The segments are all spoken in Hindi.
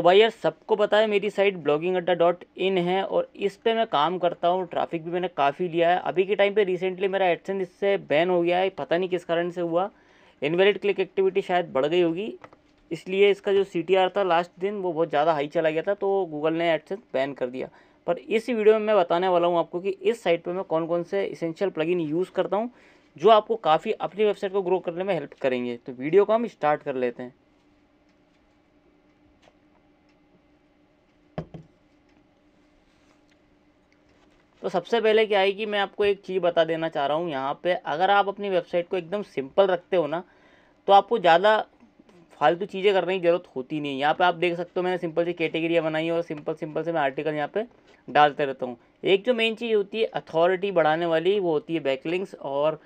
तो भाई यार सबको पता है मेरी site blogging Adda dot in है और इस पर मैं काम करता हूँ ट्रैफिक भी मैंने काफ़ी लिया है अभी के टाइम पे रिसेंटली मेरा एडसेंस इससे बैन हो गया है पता नहीं किस कारण से हुआ इनवेलिड क्लिक एक्टिविटी शायद बढ़ गई होगी इसलिए इसका जो सी था लास्ट दिन वो बहुत ज़्यादा हाई चला गया था तो गूगल ने एडसेंस बैन कर दिया पर इस वीडियो में मैं बताने वाला हूँ आपको कि इस साइट पर मैं कौन कौन से इसेंशियल प्लग यूज़ करता हूँ जो आपको काफ़ी अपनी वेबसाइट को ग्रो करने में हेल्प करेंगे तो वीडियो को हम स्टार्ट कर लेते हैं तो सबसे पहले क्या है कि मैं आपको एक चीज़ बता देना चाह रहा हूँ यहाँ पे अगर आप अपनी वेबसाइट को एकदम सिंपल रखते हो ना तो आपको ज़्यादा फालतू चीज़ें करने की ज़रूरत होती नहीं है यहाँ पे आप देख सकते हो मैंने सिंपल सी कैटेगरियाँ बनाई और सिंपल सिंपल से मैं आर्टिकल यहाँ पे डालते रहता हूँ एक जो मेन चीज़ होती है अथॉरिटी बढ़ाने वाली वो होती है बैकलिंग्स और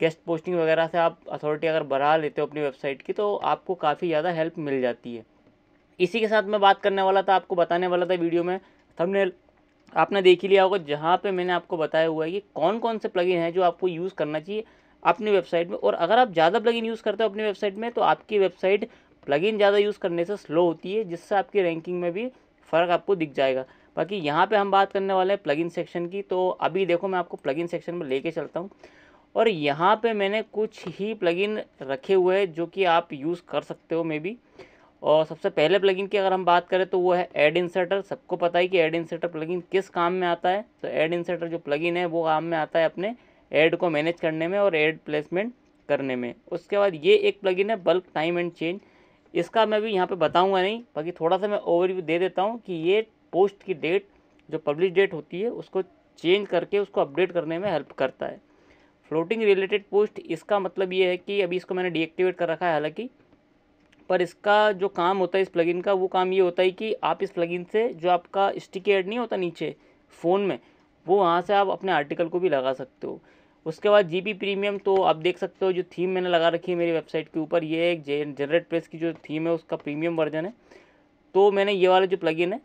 गेस्ट पोस्टिंग वगैरह से आप अथॉरिटी अगर बढ़ा लेते हो अपनी वेबसाइट की तो आपको काफ़ी ज़्यादा हेल्प मिल जाती है इसी के साथ मैं बात करने वाला था आपको बताने वाला था वीडियो में थंबनेल आपने देख ही लिया होगा जहाँ पे मैंने आपको बताया हुआ है कि कौन कौन से प्लगइन हैं जो आपको यूज़ करना चाहिए अपनी वेबसाइट में और अगर आप ज़्यादा प्लगइन यूज़ करते हो अपनी वेबसाइट में तो आपकी वेबसाइट प्लगइन ज़्यादा यूज़ करने से स्लो होती है जिससे आपकी रैंकिंग में भी फ़र्क आपको दिख जाएगा बाकी यहाँ पर हम बात करने वाले हैं इन सेक्शन की तो अभी देखो मैं आपको इन सेक्शन में लेके चलता हूँ और यहाँ पर मैंने कुछ ही इन रखे हुए हैं जो कि आप यूज़ कर सकते हो मे बी और सबसे पहले प्लगइन की अगर हम बात करें तो वो है एड इंसर्टर सबको पता है कि एड इंसर्टर प्लगइन किस काम में आता है तो एड इंसर्टर जो प्लगइन है वो काम में आता है अपने एड को मैनेज करने में और एड प्लेसमेंट करने में उसके बाद ये एक प्लगइन है बल्क टाइम एंड चेंज इसका मैं भी यहाँ पे बताऊँगा नहीं बाकी थोड़ा सा मैं ओवरव्यू दे देता हूँ कि ये पोस्ट की डेट जो पब्लिश डेट होती है उसको चेंज करके उसको अपडेट करने में हेल्प करता है फ्लोटिंग रिलेटेड पोस्ट इसका मतलब ये है कि अभी इसको मैंने डीएक्टिवेट कर रखा है हालांकि पर इसका जो काम होता है इस प्लगइन का वो काम ये होता है कि आप इस प्लगइन से जो आपका स्टिक ऐड नहीं होता नीचे फ़ोन में वो वहाँ से आप अपने आर्टिकल को भी लगा सकते हो उसके बाद जी प्रीमियम तो आप देख सकते हो जो थीम मैंने लगा रखी है मेरी वेबसाइट के ऊपर ये एक जनरेट प्रेस की जो थीम है उसका प्रीमियम वर्जन है तो मैंने ये वाला जो प्लगइन है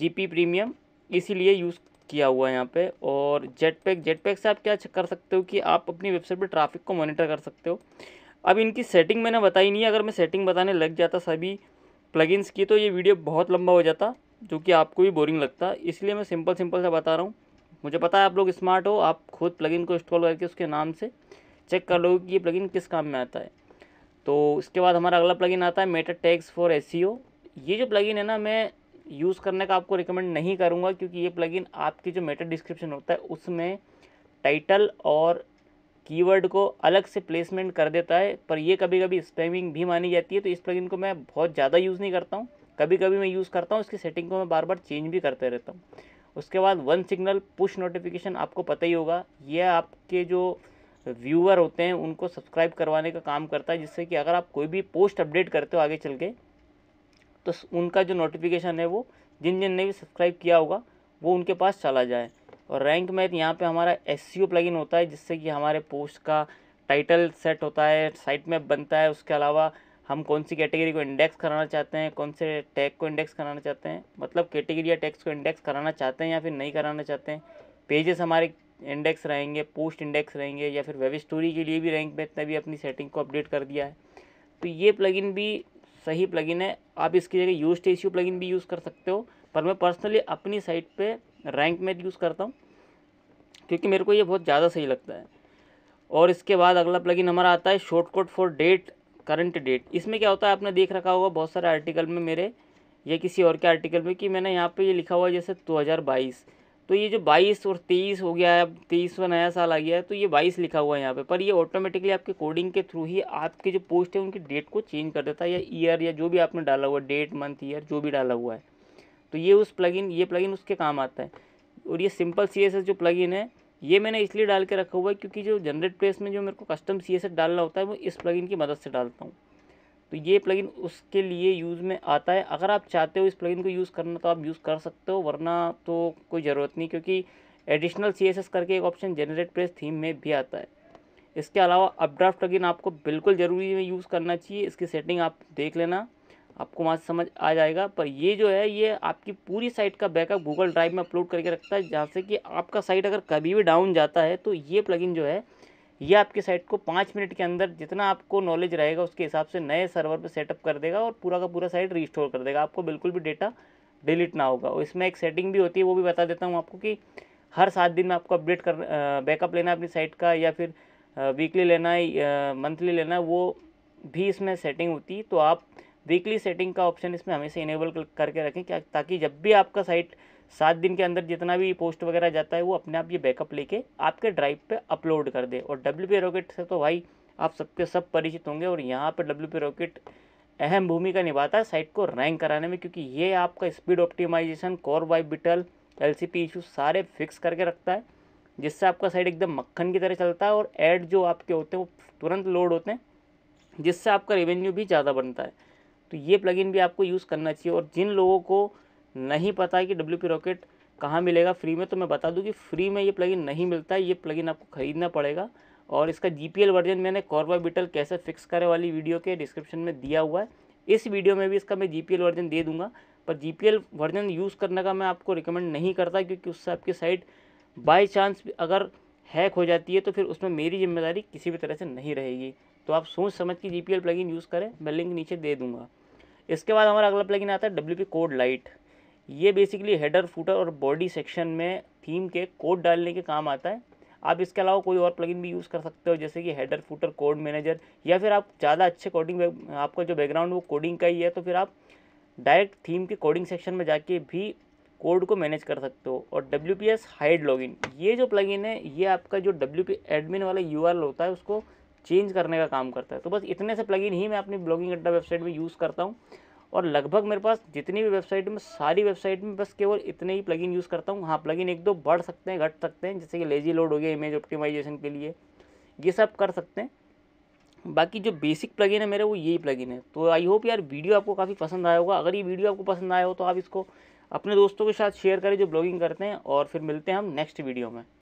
जी प्रीमियम इसीलिए यूज़ किया हुआ है यहाँ पर और जेट पैक से आप क्या कर सकते हो कि आप अपनी वेबसाइट पर ट्राफिक को मोनिटर कर सकते हो अब इनकी सेटिंग मैंने बताई नहीं है अगर मैं सेटिंग बताने लग जाता सभी प्लगइन्स की तो ये वीडियो बहुत लंबा हो जाता जो कि आपको भी बोरिंग लगता इसलिए मैं सिंपल सिंपल सा बता रहा हूँ मुझे पता है आप लोग स्मार्ट हो आप खुद प्लगइन को इंस्टॉल करके उसके नाम से चेक कर लोगे कि ये प्लगइन किस काम में आता है तो इसके बाद हमारा अगला प्लगइन आता है मेटा टैक्स फॉर एस ये जो प्लगइन है ना मैं यूज़ करने का आपको रिकमेंड नहीं करूँगा क्योंकि ये प्लगइन आपकी जो मेटा डिस्क्रिप्शन होता है उसमें टाइटल और कीवर्ड को अलग से प्लेसमेंट कर देता है पर ये कभी कभी स्पैमिंग भी मानी जाती है तो इस प्लगइन को मैं बहुत ज़्यादा यूज़ नहीं करता हूँ कभी कभी मैं यूज़ करता हूँ इसकी सेटिंग को मैं बार बार चेंज भी करते रहता हूँ उसके बाद वन सिग्नल पुश नोटिफिकेशन आपको पता ही होगा यह आपके जो व्यूअर होते हैं उनको सब्सक्राइब करवाने का काम करता है जिससे कि अगर आप कोई भी पोस्ट अपडेट करते हो आगे चल के तो उनका जो नोटिफिकेशन है वो जिन जिन ने भी सब्सक्राइब किया होगा वो उनके पास चला जाए और रैंक मैथ यहाँ पे हमारा एस सी प्लगइन होता है जिससे कि हमारे पोस्ट का टाइटल सेट होता है साइट मैप बनता है उसके अलावा हम कौन सी कैटेगरी को इंडेक्स कराना चाहते हैं कौन से टैग को इंडेक्स कराना चाहते हैं मतलब कैटेगरी या टैक्स को इंडेक्स कराना चाहते हैं या फिर नहीं कराना चाहते हैं पेजेस हमारे इंडेक्स रहेंगे पोस्ट इंडेक्स रहेंगे या फिर वेब स्टोरी के लिए भी रैंक मैथ ने भी अपनी सेटिंग को अपडेट कर दिया है तो ये प्लगइन भी सही प्लगइन है आप इसकी जगह यूज टेस्यू प्लगइन भी यूज़ कर सकते हो पर मैं पर्सनली अपनी साइट पे रैंक मैथ यूज़ करता हूँ क्योंकि मेरे को ये बहुत ज़्यादा सही लगता है और इसके बाद अगला प्लगइन हमारा आता है shortcut for date current date इसमें क्या होता है आपने देख रखा होगा बहुत सारे आर्टिकल में मेरे या किसी और के आर्टिकल में कि मैंने यहाँ पर ये लिखा हुआ है जैसे दो तो ये जो 22 और 23 हो गया है अब तेईसवा नया साल आ गया है तो ये 22 लिखा हुआ है यहाँ पे पर ये ऑटोमेटिकली आपके कोडिंग के थ्रू ही आपके जो पोस्ट है उनकी डेट को चेंज कर देता है या ईयर या जो भी आपने डाला हुआ है डेट मंथ ईयर जो भी डाला हुआ है तो ये उस प्लगइन ये प्लगइन उसके काम आता है और ये सिंपल सी जो प्लगइन है ये मैंने इसलिए डाल के रखा हुआ है क्योंकि जो जनरेट प्लेस में जो मेरे को कस्टम सी डालना होता है वो इस प्लगइन की मदद से डालता हूँ तो ये प्लगइन उसके लिए यूज़ में आता है अगर आप चाहते हो इस प्लगइन को यूज़ करना तो आप यूज़ कर सकते हो वरना तो कोई ज़रूरत नहीं क्योंकि एडिशनल सी करके एक ऑप्शन जनरेट प्रेस थीम में भी आता है इसके अलावा अपड्राफ्ट प्लगिन आपको बिल्कुल ज़रूरी में यूज़ करना चाहिए इसकी सेटिंग आप देख लेना आपको वहाँ समझ आ जाएगा पर ये जो है ये आपकी पूरी साइट का बैकअप गूगल ड्राइव में अपलोड करके रखता है जहाँ से कि आपका साइट अगर कभी भी डाउन जाता है तो ये प्लगइन जो है ये आपकी साइट को पाँच मिनट के अंदर जितना आपको नॉलेज रहेगा उसके हिसाब से नए सर्वर पर सेटअप कर देगा और पूरा का पूरा साइट रिस्टोर कर देगा आपको बिल्कुल भी डेटा डिलीट ना होगा और इसमें एक सेटिंग भी होती है वो भी बता देता हूँ आपको कि हर सात दिन में आपको अपडेट कर बैकअप लेना है अपनी साइट का या फिर वीकली लेना है मंथली लेना है वो भी इसमें सेटिंग होती है तो आप वीकली सेटिंग का ऑप्शन इसमें हमेशा इनेबल करके रखें क्या ताकि जब भी आपका साइट सात दिन के अंदर जितना भी पोस्ट वगैरह जाता है वो अपने आप ये बैकअप लेके आपके ड्राइव पे अपलोड कर दे और डब्ल्यू पी रॉकेट से तो भाई आप सबके सब परिचित होंगे और यहाँ पर डब्ल्यू पी रॉकेट अहम भूमिका निभाता है साइट को रैंक कराने में क्योंकि ये आपका speed optimization core web vital L C P issue सारे फिक्स करके रखता है जिससे आपका साइट एकदम मक्खन की तरह चलता है और एड जो आपके होते हैं वो तुरंत लोड होते हैं जिससे आपका रेवेन्यू भी ज़्यादा बनता है तो ये प्लगइन भी आपको यूज़ करना चाहिए और जिन लोगों को नहीं पता है कि डब्ल्यू रॉकेट कहाँ मिलेगा फ्री में तो मैं बता दूँ कि फ्री में ये प्लगइन नहीं मिलता है ये प्लगइन आपको ख़रीदना पड़ेगा और इसका जी वर्जन मैंने कॉर्वा बिटल कैसे फिक्स करे वाली वीडियो के डिस्क्रिप्शन में दिया हुआ है इस वीडियो में भी इसका मैं जी वर्जन दे दूँगा पर जी वर्जन यूज़ करने का मैं आपको रिकमेंड नहीं करता क्योंकि उससे आपकी साइट बाई चांस अगर हैक हो जाती है तो फिर उसमें मेरी जिम्मेदारी किसी भी तरह से नहीं रहेगी तो आप सोच समझ के G P L plugin use करें मैं लिंक नीचे दे दूँगा इसके बाद हमारा अगला प्लगइन आता है डब्ल्यू पी कोड लाइट ये बेसिकली हेडर फूटर और बॉडी सेक्शन में थीम के कोड डालने के काम आता है आप इसके अलावा कोई और प्लगइन भी यूज़ कर सकते हो जैसे कि हेडर फूटर कोड मैनेजर या फिर आप ज़्यादा अच्छे कोडिंग आपका जो बैकग्राउंड वो कोडिंग का ही है तो फिर आप डायरेक्ट थीम के कोडिंग सेक्शन में जाके भी कोड को मैनेज कर सकते हो और W P S hide login ये जो प्लगइन है ये आपका जो डब्ल्यू पी एडमिन वाला यू आर होता है उसको चेंज करने का काम करता है तो बस इतने से प्लगइन ही मैं अपनी ब्लॉगिंग अड्डा वेबसाइट में यूज़ करता हूँ और लगभग मेरे पास जितनी भी वेबसाइट में सारी वेबसाइट में बस केवल इतने ही प्लगइन यूज़ करता हूँ हाँ प्लगइन एक दो बढ़ सकते हैं घट सकते हैं जैसे कि लेजी लोड हो गया इमेज ऑप्टिमाइजेशन के लिए ये सब कर सकते हैं बाकी जो बेसिक प्लगइन है मेरे वो यही प्लगइन है तो आई होप यार वीडियो आपको काफ़ी पसंद आया होगा अगर ये वीडियो आपको पसंद आया हो तो आप इसको अपने दोस्तों के साथ शेयर करें जो ब्लॉगिंग करते हैं और फिर मिलते हैं हम नेक्स्ट वीडियो में